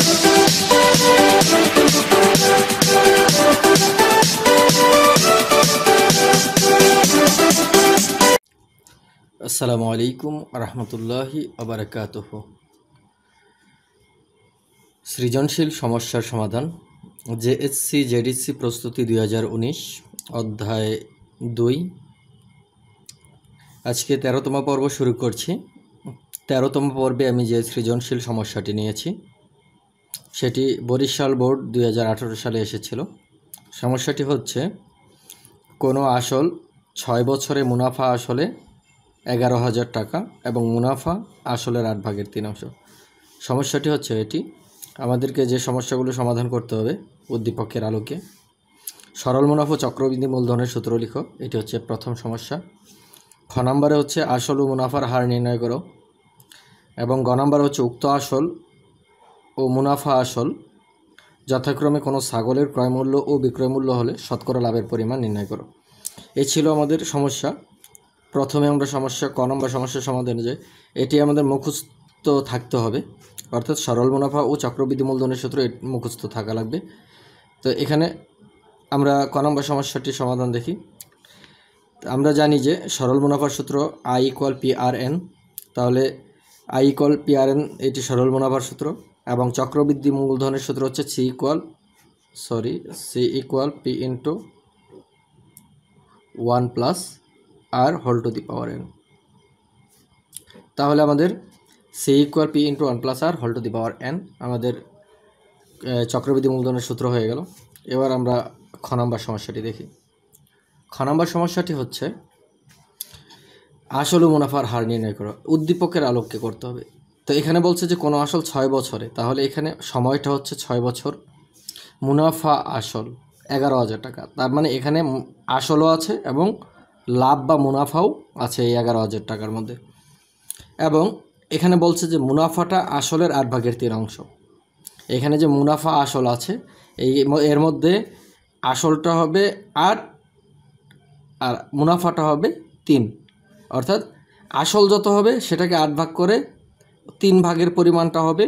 আসসালামু আলাইকুম রহমতুল্লাহি আবরকাত সৃজনশীল সমস্যার সমাধান জেএসসি জেডিসি প্রস্তুতি দুই অধ্যায় দুই আজকে তেরোতম পর্ব শুরু করছি তেরোতম পর্বে আমি যে সৃজনশীল সমস্যাটি নিয়েছি সেটি বরিশাল বোর্ড দুই সালে এসেছিল সমস্যাটি হচ্ছে কোনো আসল ছয় বছরে মুনাফা আসলে এগারো হাজার টাকা এবং মুনাফা আসলের আট ভাগের তিন অংশ সমস্যাটি হচ্ছে এটি আমাদেরকে যে সমস্যাগুলো সমাধান করতে হবে উদ্দীপকের আলোকে সরল মুনাফা চক্রবৃদ্ধি মূলধনের সূত্র লিখো এটি হচ্ছে প্রথম সমস্যা খ নাম্বারে হচ্ছে আসল ও মুনাফার হার নির্ণয় করো এবং গ নাম্বার হচ্ছে উক্ত আসল ও মুনাফা আসল যথাক্রমে কোনো ছাগলের ক্রয়মূল্য ও বিক্রয়মূল্য হলে শতকরা লাভের পরিমাণ নির্ণয় করো এ ছিল আমাদের সমস্যা প্রথমে আমরা সমস্যা ক নম্বর সমস্যা সমাধানে যাই এটি আমাদের মুখস্থ থাকতে হবে অর্থাৎ সরল মুনাফা ও চক্রবৃদ্ধি মূলধনের সূত্র মুখস্থ থাকা লাগবে তো এখানে আমরা ক নম্বর সমস্যাটির সমাধান দেখি আমরা জানি যে সরল মুনাফার সূত্র I equal P R N তাহলে I equal P R N এটি সরল মুনাফার সূত্র এবং চক্রবৃদ্ধি মূলধনের সূত্র হচ্ছে C equal sorry C equal P into one plus R whole to the power N তাহলে আমাদের C equal P into one plus R whole to the power N আমাদের চক্রবৃদ্ধি মূলধনের সূত্র হয়ে গেল এবার আমরা খ নম্বর সমস্যাটি দেখি খ নম্বর সমস্যাটি হচ্ছে আসল মুনাফার হার নির্ণয় করা উদ্দীপকের আলোককে করতে হবে তো এখানে বলছে যে কোনো আসল ছয় বছরে তাহলে এখানে সময়টা হচ্ছে ছয় বছর মুনাফা আসল এগারো হাজার টাকা তার মানে এখানে আসলও আছে এবং লাভ বা মুনাফাও আছে এই এগারো হাজার টাকার মধ্যে এবং এখানে বলছে যে মুনাফাটা আসলের আট ভাগের তিন অংশ এখানে যে মুনাফা আসল আছে এই এর মধ্যে আসলটা হবে আট আর মুনাফাটা হবে তিন অর্থাৎ আসল যত হবে সেটাকে আট ভাগ করে তিন ভাগের পরিমাণটা হবে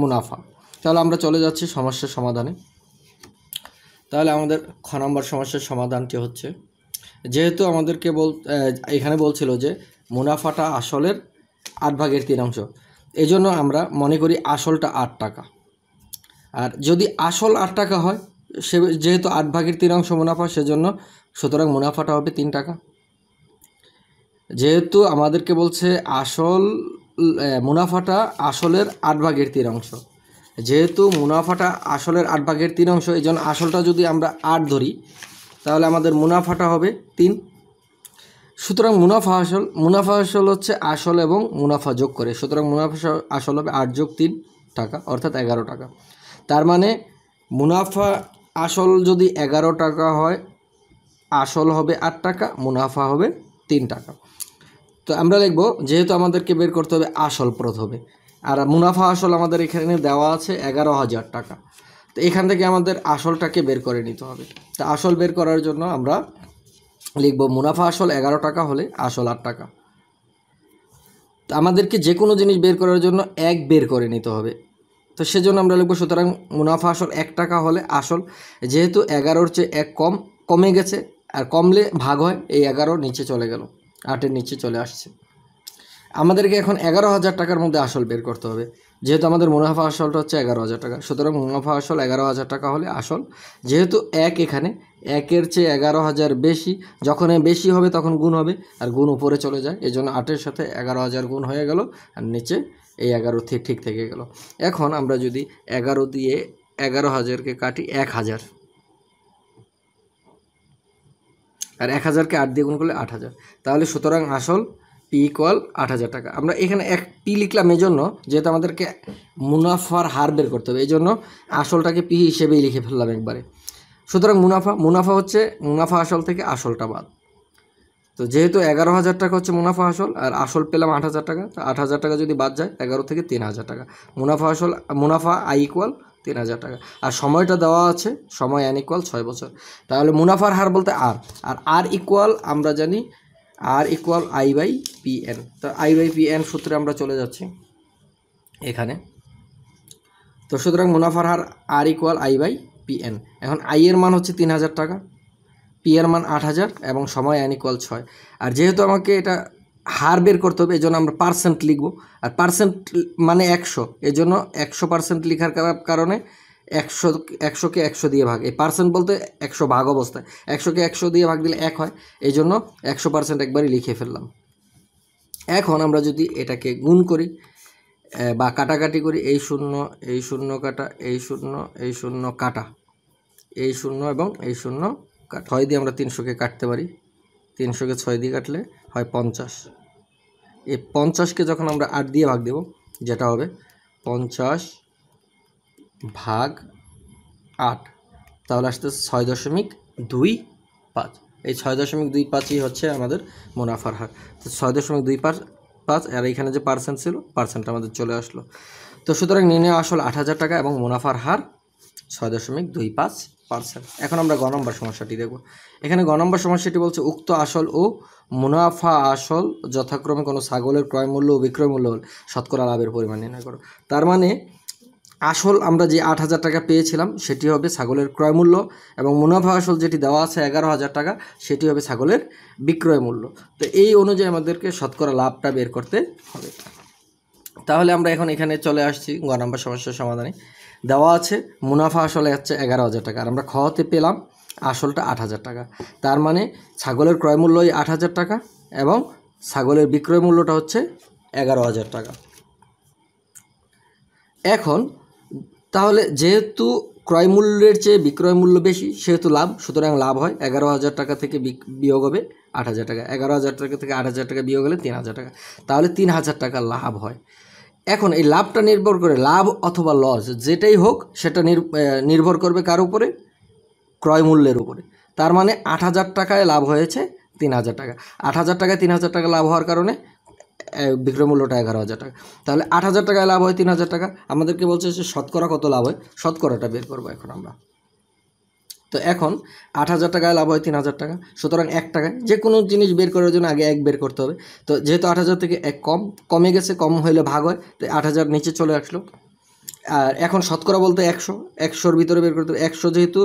মুনাফা তাহলে আমরা চলে যাচ্ছি সমস্যার সমাধানে তাহলে আমাদের খ নম্বর সমস্যার সমাধানটি হচ্ছে যেহেতু আমাদেরকে বল এখানে বলছিল যে মুনাফাটা আসলের আট ভাগের তিন অংশ জন্য আমরা মনে করি আসলটা আট টাকা আর যদি আসল আট টাকা হয় সে যেহেতু আট ভাগের তিন অংশ মুনাফা সেজন্য সুতরাং মুনাফাটা হবে তিন টাকা যেহেতু আমাদেরকে বলছে আসল মুনাফাটা আসলের আট ভাগের তিন অংশ যেহেতু মুনাফাটা আসলের আট ভাগের তিন অংশ এই জন্য আসলটা যদি আমরা আট ধরি তাহলে আমাদের মুনাফাটা হবে তিন সুতরাং মুনাফা আসল মুনাফা আসল হচ্ছে আসল এবং মুনাফা যোগ করে সুতরাং মুনাফা আসল হবে আট যোগ তিন টাকা অর্থাৎ এগারো টাকা তার মানে মুনাফা আসল যদি এগারো টাকা হয় আসল হবে আট টাকা মুনাফা হবে তিন টাকা তো আমরা লিখবো যেহেতু আমাদেরকে বের করতে হবে আসল প্রথমে আর মুনাফা আসল আমাদের এখানে দেওয়া আছে এগারো হাজার টাকা তো এখান থেকে আমাদের আসলটাকে বের করে নিতে হবে তা আসল বের করার জন্য আমরা লিখব মুনাফা আসল এগারো টাকা হলে আসল আট টাকা তো আমাদেরকে যে কোনো জিনিস বের করার জন্য এক বের করে নিতে হবে তো সেজন্য আমরা লিখবো সুতরাং মুনাফা আসল এক টাকা হলে আসল যেহেতু এগারোর চেয়ে এক কম কমে গেছে আর কমলে ভাগ হয় এই এগারো নিচে চলে গেল আটের নিচে চলে আসছে আমাদেরকে এখন এগারো হাজার টাকার মধ্যে আসল বের করতে হবে যেহেতু আমাদের মুনাফা আসলটা হচ্ছে এগারো হাজার টাকা সুতরাং মুনাফা আসল এগারো হাজার টাকা হলে আসল যেহেতু এক এখানে একের চেয়ে এগারো হাজার বেশি যখন বেশি হবে তখন গুণ হবে আর গুণ উপরে চলে যায় এই জন্য আটের সাথে এগারো হাজার গুণ হয়ে গেল আর নিচে এই এগারো ঠিক থেকে গেল এখন আমরা যদি এগারো দিয়ে এগারো হাজারকে কাটি এক হাজার আর এক হাজারকে আট দিয়ে গুণ করলে আট হাজার তাহলে সুতরাং আসল পি ইকুয়াল আট হাজার টাকা আমরা এখানে এক পি লিখলাম এই জন্য যেহেতু আমাদেরকে মুনাফার হার বের করতে হবে এই জন্য আসলটাকে পি হিসেবেই লিখে ফেললাম একবারে সুতরাং মুনাফা মুনাফা হচ্ছে মুনাফা আসল থেকে আসলটা বাদ তো যেহেতু এগারো হাজার টাকা হচ্ছে মুনাফা আসল আর আসল পেলাম আট হাজার টাকা তো আট হাজার টাকা যদি বাদ যায় এগারো থেকে তিন হাজার টাকা মুনাফা আসল মুনাফা আই ইকুয়াল তিন হাজার টাকা আর সময়টা দেওয়া আছে সময় অ্যান ইকুয়াল ছয় বছর তাহলে মুনাফার হার বলতে আর আর আর ইকুয়াল আমরা জানি R equal I by P N তো আই বাই পি এন সূত্রে আমরা চলে যাচ্ছি এখানে তো সুতরাং মুনাফার হার R equal I by P N এখন আই এর মান হচ্ছে তিন হাজার টাকা পি এর মান আট হাজার এবং সময় অ্যান ইকুয়াল ছয় আর যেহেতু আমাকে এটা হার বের করতে হবে এই জন্য আমরা পার্সেন্ট লিখব আর পার্সেন্ট মানে একশো এই জন্য একশো পার্সেন্ট লিখার কারণে একশো একশোকে একশো দিয়ে ভাগ এই পার্সেন্ট বলতে একশো ভাগ অবস্থায় একশোকে একশো দিয়ে ভাগ দিলে এক হয় এই জন্য একশো পার্সেন্ট একবারই লিখে ফেললাম এখন আমরা যদি এটাকে গুণ করি বা কাটাকাটি করি এই শূন্য এই শূন্য কাটা এই শূন্য এই শূন্য কাটা এই শূন্য এবং এই শূন্য কাট ছয় দিয়ে আমরা তিনশোকে কাটতে পারি তিনশোকে ছয় দিয়ে কাটলে হয় পঞ্চাশ এই পঞ্চাশকে যখন আমরা আট দিয়ে ভাগ দেব যেটা হবে পঞ্চাশ ভাগ আট তাহলে আসতে ছয় দশমিক দুই পাঁচ এই ছয় দশমিক দুই পাঁচই হচ্ছে আমাদের মুনাফার হার তো ছয় দশমিক দুই পাঁচ পাঁচ আর এইখানে যে পার্সেন্ট ছিল পার্সেন্ট আমাদের চলে আসলো তো সুতরাং নির্ণয় আসল আট হাজার টাকা এবং মুনাফার হার ছয় দশমিক দুই পাঁচ পার্সেন্ট এখন আমরা গ নম্বর সমস্যাটি দেখব এখানে গ নম্বর সমস্যাটি বলছে উক্ত আসল ও মুনাফা আসল যথাক্রমে কোনো ছাগলের ক্রয় মূল্য ও বিক্রয় মূল্য শতকরা লাভের পরিমাণ নির্ণয় করো তার মানে আসল আমরা যে আট হাজার টাকা পেয়েছিলাম সেটি হবে ছাগলের ক্রয় মূল্য এবং মুনাফা আসল যেটি দেওয়া আছে এগারো হাজার টাকা সেটি হবে ছাগলের বিক্রয় মূল্য তো এই অনুযায়ী আমাদেরকে শতকরা লাভটা বের করতে হবে তাহলে আমরা এখন এখানে চলে আসছি গ নম্বর সমস্যার সমাধানে দেওয়া আছে মুনাফা আসলে হচ্ছে এগারো হাজার টাকা আর আমরা খাওয়াতে পেলাম আসলটা আট হাজার টাকা তার মানে ছাগলের ক্রয়মূল্যই আট হাজার টাকা এবং ছাগলের বিক্রয় মূল্যটা হচ্ছে এগারো হাজার টাকা এখন তাহলে যেহেতু ক্রয় মূল্যের চেয়ে বিক্রয় মূল্য বেশি সেহেতু লাভ সুতরাং লাভ হয় এগারো হাজার টাকা থেকে বিয়োগ হবে আট হাজার টাকা এগারো হাজার টাকা থেকে আট হাজার টাকা বিয়োগ হলে তিন হাজার টাকা তাহলে তিন হাজার টাকা লাভ হয় এখন এই লাভটা নির্ভর করে লাভ অথবা লস যেটাই হোক সেটা নির্ভর করবে কার উপরে ক্রয় মূল্যের উপরে তার মানে আট হাজার টাকায় লাভ হয়েছে তিন হাজার টাকা আট হাজার টাকায় তিন হাজার টাকা লাভ হওয়ার কারণে বিক্রয় মূল্যটা এগারো হাজার টাকা তাহলে আট হাজার টাকায় লাভ হয় তিন হাজার টাকা আমাদেরকে বলছে যে শতকরা কত লাভ হয় শতকরাটা বের করবো এখন আমরা তো এখন আট হাজার টাকায় লাভ হয় তিন হাজার টাকা সুতরাং এক টাকায় যে কোনো জিনিস বের করার জন্য আগে এক বের করতে হবে তো যেহেতু আট হাজার থেকে এক কম কমে গেছে কম হলে ভাগ হয় তো আট হাজার নিচে চলে আসলো আর এখন শতকরা বলতে একশো একশোর ভিতরে বের করতে হবে একশো যেহেতু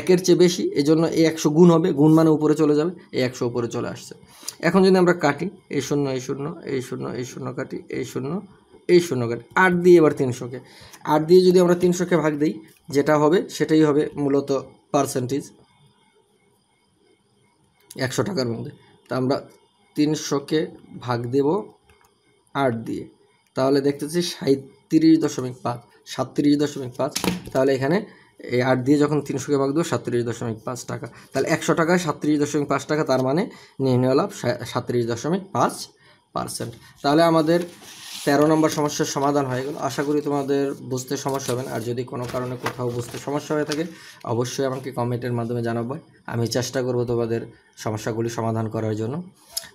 একের চেয়ে বেশি এই জন্য এই একশো গুণ হবে গুণ মানে উপরে চলে যাবে এই একশো উপরে চলে আসছে এখন যদি আমরা কাটি এই শূন্য এই শূন্য এই শূন্য এই শূন্য কাটি এই শূন্য এই শূন্য কাটি আট দিয়ে এবার তিনশোকে আট দিয়ে যদি আমরা তিনশোকে ভাগ দিই যেটা হবে সেটাই হবে মূলত পার্সেন্টেজ একশো টাকার মধ্যে তা আমরা তিনশোকে ভাগ দেব আট দিয়ে তাহলে দেখতেছি সাঁত্রিশ দশমিক পাঁচ সাতত্রিশ দশমিক পাঁচ তাহলে এখানে এই আট দিয়ে যখন তিনশোকে ভাগ দেবো সাতত্রিশ দশমিক পাঁচ টাকা তাহলে একশো টাকায় সাতত্রিশ দশমিক পাঁচ টাকা তার মানে নির্ণয় লাভ সাতত্রিশ দশমিক পাঁচ পার্সেন্ট তাহলে আমাদের তেরো নম্বর সমস্যার সমাধান হয়ে গেল আশা করি তোমাদের বুঝতে সমস্যা হবে না আর যদি কোনো কারণে কোথাও বুঝতে সমস্যা হয়ে থাকে অবশ্যই আমাকে কমেন্টের মাধ্যমে জানাবো আমি চেষ্টা করব তোমাদের সমস্যাগুলি সমাধান করার জন্য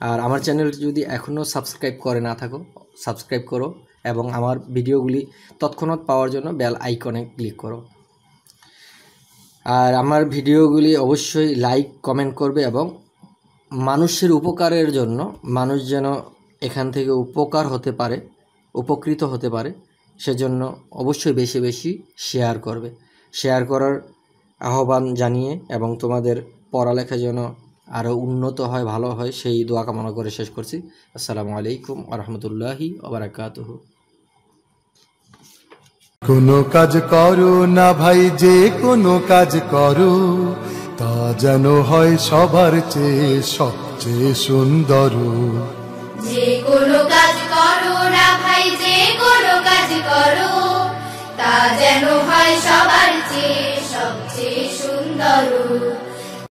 আর আমার চ্যানেল যদি এখনও সাবস্ক্রাইব করে না থাকো সাবস্ক্রাইব করো এবং আমার ভিডিওগুলি তৎক্ষণাৎ পাওয়ার জন্য বেল আইকনে ক্লিক করো আর আমার ভিডিওগুলি অবশ্যই লাইক কমেন্ট করবে এবং মানুষের উপকারের জন্য মানুষ যেন এখান থেকে উপকার হতে পারে উপকৃত হতে পারে সেজন্য অবশ্যই বেশি বেশি শেয়ার করবে শেয়ার করার আহ্বান জানিয়ে এবং তোমাদের পড়ালেখা যেন আরও উন্নত হয় ভালো হয় সেই দোয়া কামনা করে শেষ করছি আসসালামু আলাইকুম আরহামদুল্লাহি আবরাকাত কোনো কাজ করো না ভাই যে কোনো কাজ করো তা যেন হয় সবার চেয়ে সবচেয়ে সুন্দর যে কোন কাজ করো তা যেন হয় সবার চেয়ে সবচেয়ে সুন্দর